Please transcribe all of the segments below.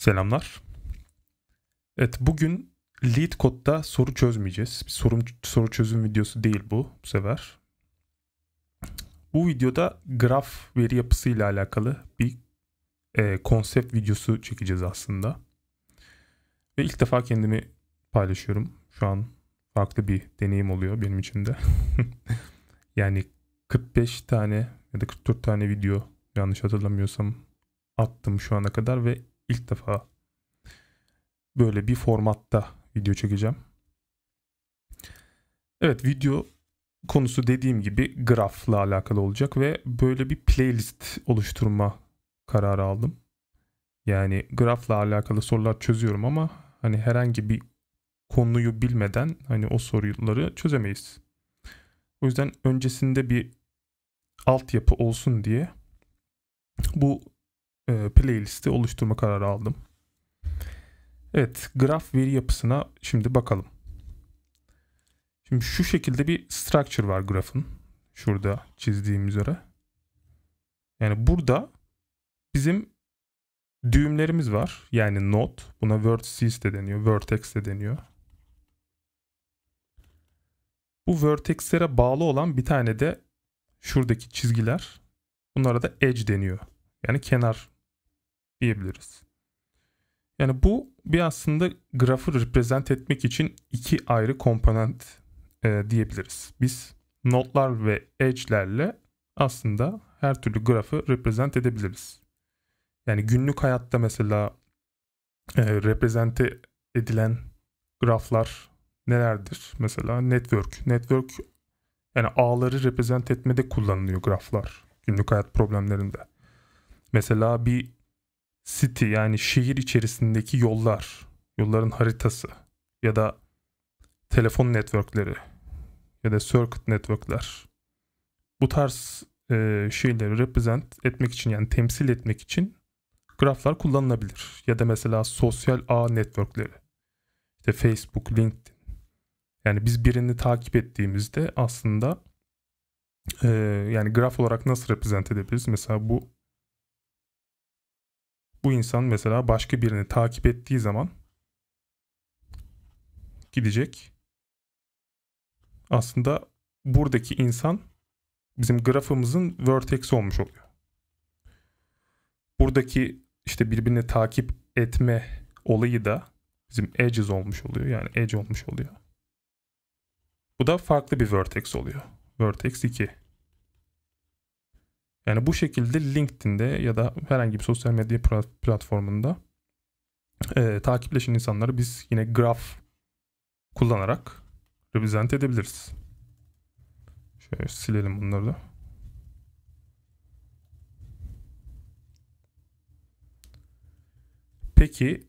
Selamlar. Evet bugün lead kodda soru çözmeyeceğiz. Bir sorum, soru çözüm videosu değil bu bu sefer. Bu videoda graf veri yapısı ile alakalı bir e, konsept videosu çekeceğiz aslında. Ve ilk defa kendimi paylaşıyorum. Şu an farklı bir deneyim oluyor benim için de. yani 45 tane ya da 44 tane video yanlış hatırlamıyorsam attım şu ana kadar ve İlk defa böyle bir formatta video çekeceğim. Evet video konusu dediğim gibi grafla alakalı olacak ve böyle bir playlist oluşturma kararı aldım. Yani grafla alakalı sorular çözüyorum ama hani herhangi bir konuyu bilmeden hani o soruları çözemeyiz. O yüzden öncesinde bir altyapı olsun diye bu e, playlisti oluşturma kararı aldım. Evet graf veri yapısına şimdi bakalım. Şimdi şu şekilde bir structure var grafın. Şurada çizdiğim üzere. Yani burada bizim düğümlerimiz var. Yani node. Buna vertices de deniyor. Vertex de deniyor. Bu vertexlere bağlı olan bir tane de şuradaki çizgiler. Bunlara da edge deniyor. Yani kenar diyebiliriz. Yani bu bir aslında grafı reprezent etmek için iki ayrı komponent e, diyebiliriz. Biz notlar ve edge'lerle aslında her türlü grafı reprezent edebiliriz. Yani günlük hayatta mesela e, reprezente edilen graflar nelerdir? Mesela network. Network yani ağları reprezent etmede kullanılıyor graflar günlük hayat problemlerinde. Mesela bir city yani şehir içerisindeki yollar, yolların haritası ya da telefon networkleri ya da circuit networkler bu tarz e, şeyleri represent etmek için yani temsil etmek için graflar kullanılabilir. Ya da mesela sosyal ağ networkleri işte Facebook, LinkedIn yani biz birini takip ettiğimizde aslında e, yani graf olarak nasıl represent edebiliriz? Mesela bu bu insan mesela başka birini takip ettiği zaman gidecek. Aslında buradaki insan bizim grafımızın vertex olmuş oluyor. Buradaki işte birbirini takip etme olayı da bizim edges olmuş oluyor. Yani edge olmuş oluyor. Bu da farklı bir vertex oluyor. Vertex 2. Yani bu şekilde LinkedIn'de ya da herhangi bir sosyal medya platformunda e, takipleşen insanları biz yine graf kullanarak represent edebiliriz. Şöyle silelim bunları da. Peki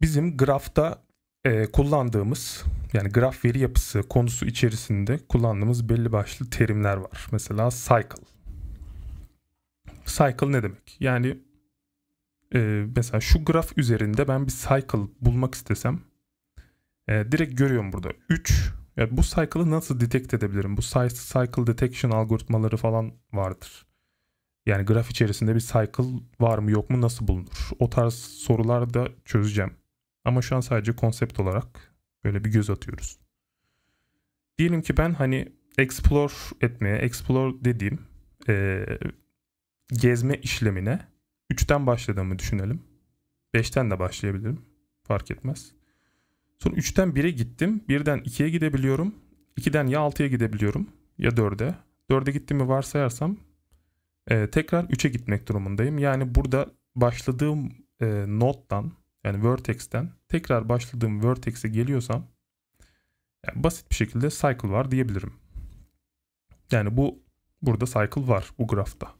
bizim grafta e, kullandığımız yani graf veri yapısı konusu içerisinde kullandığımız belli başlı terimler var. Mesela cycle. Cycle ne demek? Yani e, mesela şu graf üzerinde ben bir cycle bulmak istesem e, direkt görüyorum burada 3 yani bu cycle'ı nasıl detect edebilirim? Bu cycle detection algoritmaları falan vardır. Yani graf içerisinde bir cycle var mı yok mu nasıl bulunur? O tarz sorular da çözeceğim. Ama şu an sadece konsept olarak böyle bir göz atıyoruz. Diyelim ki ben hani explore etmeye, explore dediğim e, gezme işlemine 3'ten başladığımı düşünelim. 5'ten de başlayabilirim. Fark etmez. Sonra 3'ten 1'e gittim. 1'den 2'ye gidebiliyorum. 2'den ya 6'ya gidebiliyorum ya 4'e. 4'e gittiğimi varsayarsam e, tekrar 3'e gitmek durumundayım. Yani burada başladığım e, nottan yani vertex'ten tekrar başladığım vertex'e geliyorsam yani basit bir şekilde cycle var diyebilirim. Yani bu burada cycle var bu grafta.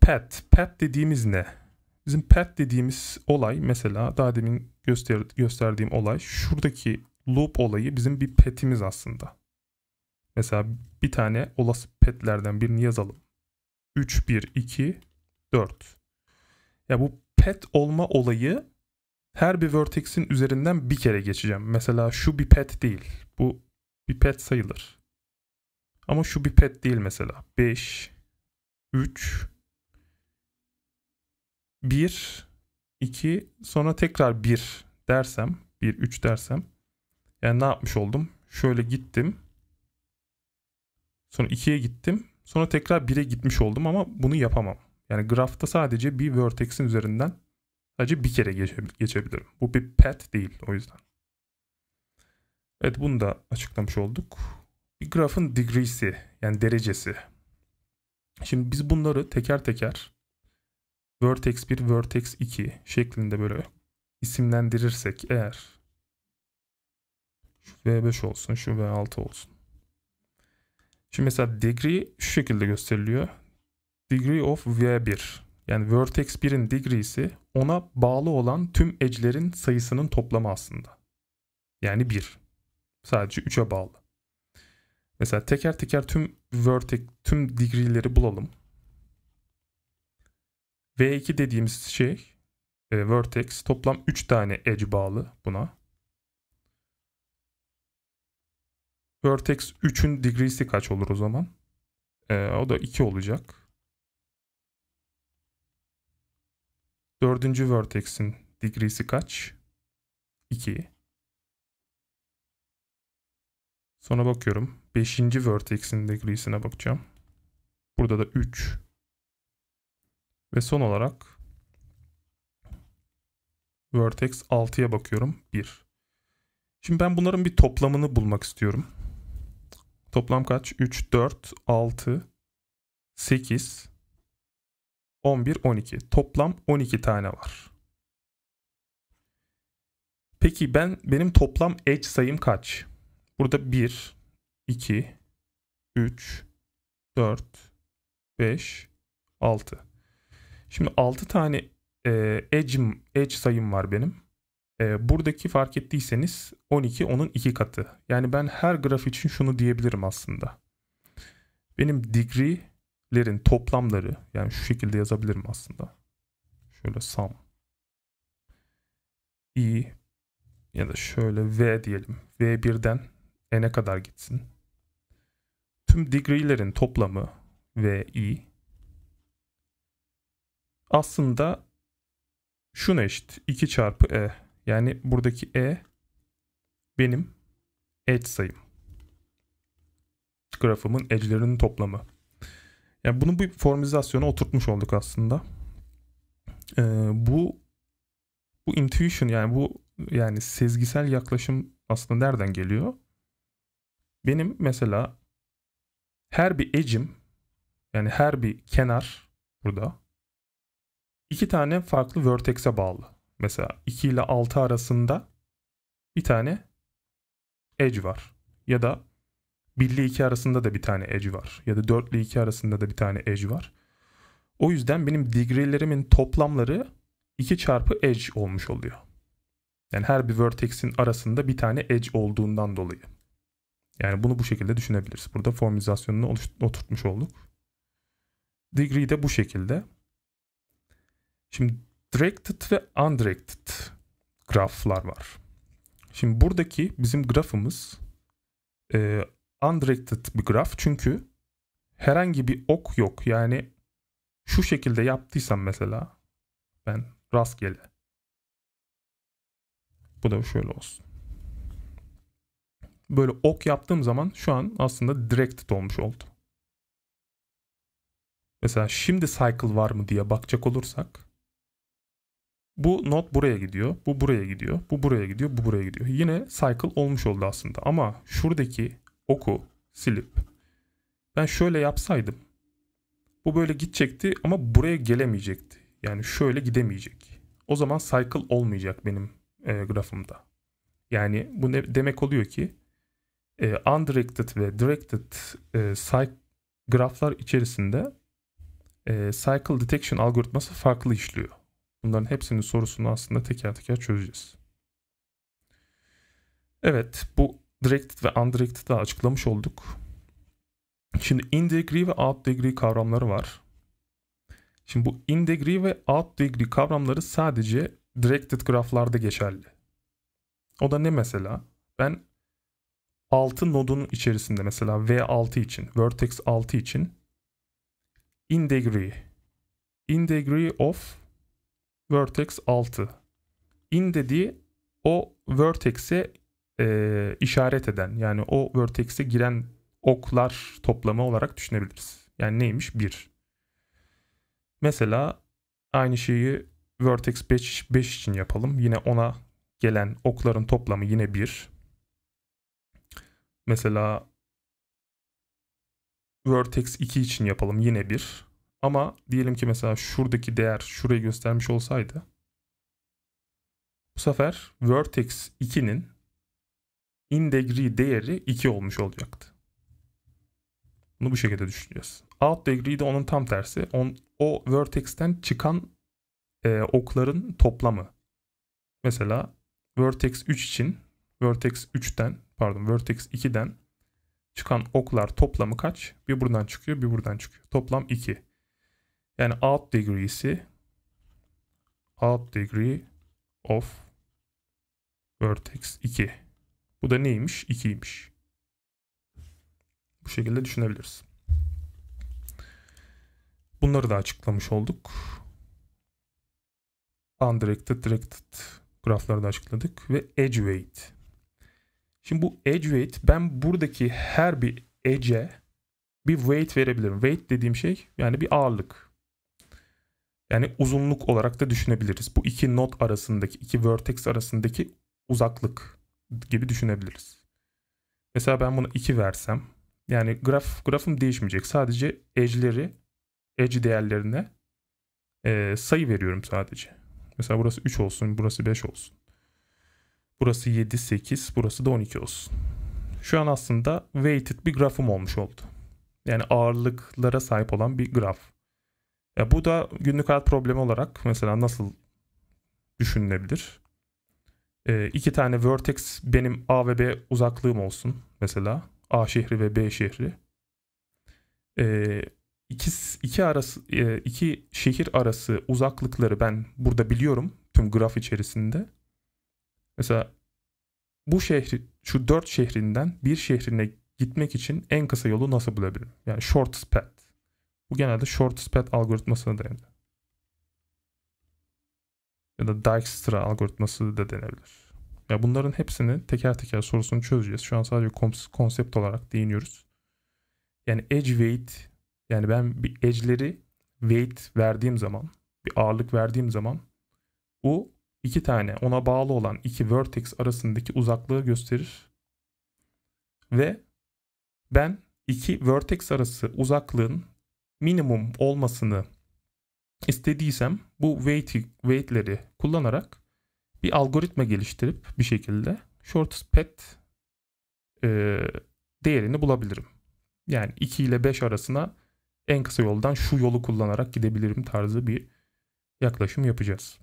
Pet. Pet dediğimiz ne? Bizim pet dediğimiz olay mesela daha demin göster gösterdiğim olay şuradaki loop olayı bizim bir petimiz aslında. Mesela bir tane olası petlerden birini yazalım. 3, 1, 2, 4. Ya bu pet olma olayı her bir vertex'in üzerinden bir kere geçeceğim. Mesela şu bir pet değil. Bu bir pet sayılır. Ama şu bir pet değil mesela. 5, 3, 1, 2 sonra tekrar 1 dersem 1, 3 dersem yani ne yapmış oldum? Şöyle gittim. Sonra 2'ye gittim. Sonra tekrar 1'e gitmiş oldum ama bunu yapamam. Yani grafta sadece bir vertex'in üzerinden Sadece bir kere geçe, geçebilirim. Bu bir pet değil o yüzden. Evet bunu da açıklamış olduk. Bir grafın degreesi yani derecesi. Şimdi biz bunları teker teker vertex 1, vertex 2 şeklinde böyle isimlendirirsek eğer şu V5 olsun, şu V6 olsun. Şimdi mesela degree şu şekilde gösteriliyor. Degree of V1 yani vertex 1'in degree'si ona bağlı olan tüm edge'lerin sayısının toplamı aslında. Yani 1. Sadece 3'e bağlı. Mesela teker teker tüm vertex, tüm degree'leri bulalım. V2 dediğimiz şey e, vertex toplam 3 tane edge bağlı buna. Vertex 3'ün degree'si kaç olur o zaman? E, o da 2 olacak. Dördüncü vertex'in degree'si kaç? 2. Sonra bakıyorum. Beşinci vertex'in degree'sine bakacağım. Burada da 3. Ve son olarak vertex 6'ya bakıyorum. 1. Şimdi ben bunların bir toplamını bulmak istiyorum. Toplam kaç? 3, 4, 6, 8, 11, 12. Toplam 12 tane var. Peki ben benim toplam edge sayım kaç? Burada 1, 2, 3, 4, 5, 6. Şimdi 6 tane e, edge, edge sayım var benim. E, buradaki fark ettiyseniz 12 onun 2 katı. Yani ben her graf için şunu diyebilirim aslında. Benim degree lerin toplamları yani şu şekilde yazabilirim aslında. Şöyle sum i ya da şöyle v diyelim. V1'den n'e kadar gitsin. Tüm degree'lerin toplamı v i aslında şuna eşit. 2 çarpı e. Yani buradaki e benim edge sayım. Grafımın edge'lerinin toplamı. Yani bunu bir formalizasyona oturtmuş olduk aslında. Ee, bu bu intuition yani bu yani sezgisel yaklaşım aslında nereden geliyor? Benim mesela her bir ecim yani her bir kenar burada iki tane farklı vertex'e bağlı. Mesela 2 ile 6 arasında bir tane edge var. Ya da 1'li 2 arasında da bir tane edge var. Ya da 4'lü 2 arasında da bir tane edge var. O yüzden benim degreelerimin toplamları 2 çarpı edge olmuş oluyor. Yani her bir vertex'in arasında bir tane edge olduğundan dolayı. Yani bunu bu şekilde düşünebiliriz. Burada formülizasyonunu oturtmuş olduk. Degree de bu şekilde. Şimdi directed ve undirected graflar var. Şimdi buradaki bizim grafımız e, undirected bir graf çünkü herhangi bir ok yok. Yani şu şekilde yaptıysam mesela ben rastgele bu da şöyle olsun. Böyle ok yaptığım zaman şu an aslında directed olmuş oldu. Mesela şimdi cycle var mı diye bakacak olursak bu not buraya gidiyor, bu buraya gidiyor, bu buraya gidiyor, bu buraya gidiyor. Yine cycle olmuş oldu aslında ama şuradaki oku silip ben şöyle yapsaydım bu böyle gidecekti ama buraya gelemeyecekti. Yani şöyle gidemeyecek. O zaman cycle olmayacak benim e, grafımda. Yani bu ne, demek oluyor ki e, undirected ve directed e, graflar içerisinde e, cycle detection algoritması farklı işliyor. Bunların hepsinin sorusunu aslında teker teker çözeceğiz. Evet bu directed ve de açıklamış olduk. Şimdi in degree ve out degree kavramları var. Şimdi bu in degree ve out degree kavramları sadece directed graflarda geçerli. O da ne mesela? Ben 6 nodun içerisinde mesela V6 için, vertex 6 için in degree in degree of vertex 6 in dediği o vertex'e e, işaret eden yani o vertex'e giren oklar toplamı olarak düşünebiliriz. Yani neymiş? 1. Mesela aynı şeyi vertex 5, 5 için yapalım. Yine ona gelen okların toplamı yine 1. Mesela vertex 2 için yapalım yine 1. Ama diyelim ki mesela şuradaki değer şurayı göstermiş olsaydı bu sefer vertex 2'nin in değeri 2 olmuş olacaktı. Bunu bu şekilde düşüneceğiz. Out degree de onun tam tersi. On, o vertex'ten çıkan e, okların toplamı. Mesela vertex 3 için vertex 3'ten pardon vertex 2'den çıkan oklar toplamı kaç? Bir buradan çıkıyor, bir buradan çıkıyor. Toplam 2. Yani out degree'si out degree of vertex 2 bu da neymiş? 2'ymiş. Bu şekilde düşünebiliriz. Bunları da açıklamış olduk. Undirected, directed grafları da açıkladık. Ve edge weight. Şimdi bu edge weight ben buradaki her bir edge'e bir weight verebilirim. Weight dediğim şey yani bir ağırlık. Yani uzunluk olarak da düşünebiliriz. Bu iki not arasındaki, iki vertex arasındaki uzaklık gibi düşünebiliriz. Mesela ben buna 2 versem yani graf grafım değişmeyecek. Sadece edge'leri edge değerlerine e, sayı veriyorum sadece. Mesela burası 3 olsun, burası 5 olsun. Burası 7, 8, burası da 12 olsun. Şu an aslında weighted bir grafım olmuş oldu. Yani ağırlıklara sahip olan bir graf. Ya e, bu da günlük hayat problemi olarak mesela nasıl düşünülebilir? e, iki tane vertex benim A ve B uzaklığım olsun mesela. A şehri ve B şehri. E, iki, iki, arası, e, iki şehir arası uzaklıkları ben burada biliyorum tüm graf içerisinde. Mesela bu şehri şu dört şehrinden bir şehrine gitmek için en kısa yolu nasıl bulabilirim? Yani shortest path. Bu genelde shortest path algoritmasına dayanıyor ya da Dijkstra algoritması da denebilir. Ya bunların hepsini teker teker sorusunu çözeceğiz. Şu an sadece konsept olarak değiniyoruz. Yani edge weight yani ben bir edge'leri weight verdiğim zaman bir ağırlık verdiğim zaman bu iki tane ona bağlı olan iki vertex arasındaki uzaklığı gösterir. Ve ben iki vertex arası uzaklığın minimum olmasını istediysem bu weight, weight'leri kullanarak bir algoritma geliştirip bir şekilde shortest path e, değerini bulabilirim. Yani 2 ile 5 arasına en kısa yoldan şu yolu kullanarak gidebilirim tarzı bir yaklaşım yapacağız.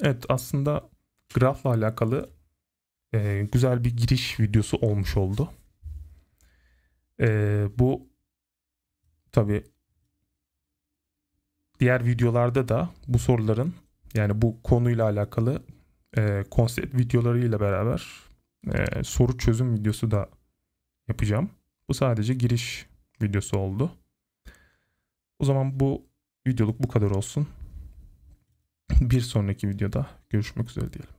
Evet aslında grafla alakalı e, güzel bir giriş videosu olmuş oldu. E, bu tabi diğer videolarda da bu soruların yani bu konuyla alakalı e, konsept videolarıyla beraber e, soru çözüm videosu da yapacağım. Bu sadece giriş videosu oldu. O zaman bu videoluk bu kadar olsun. Bir sonraki videoda görüşmek üzere diyelim.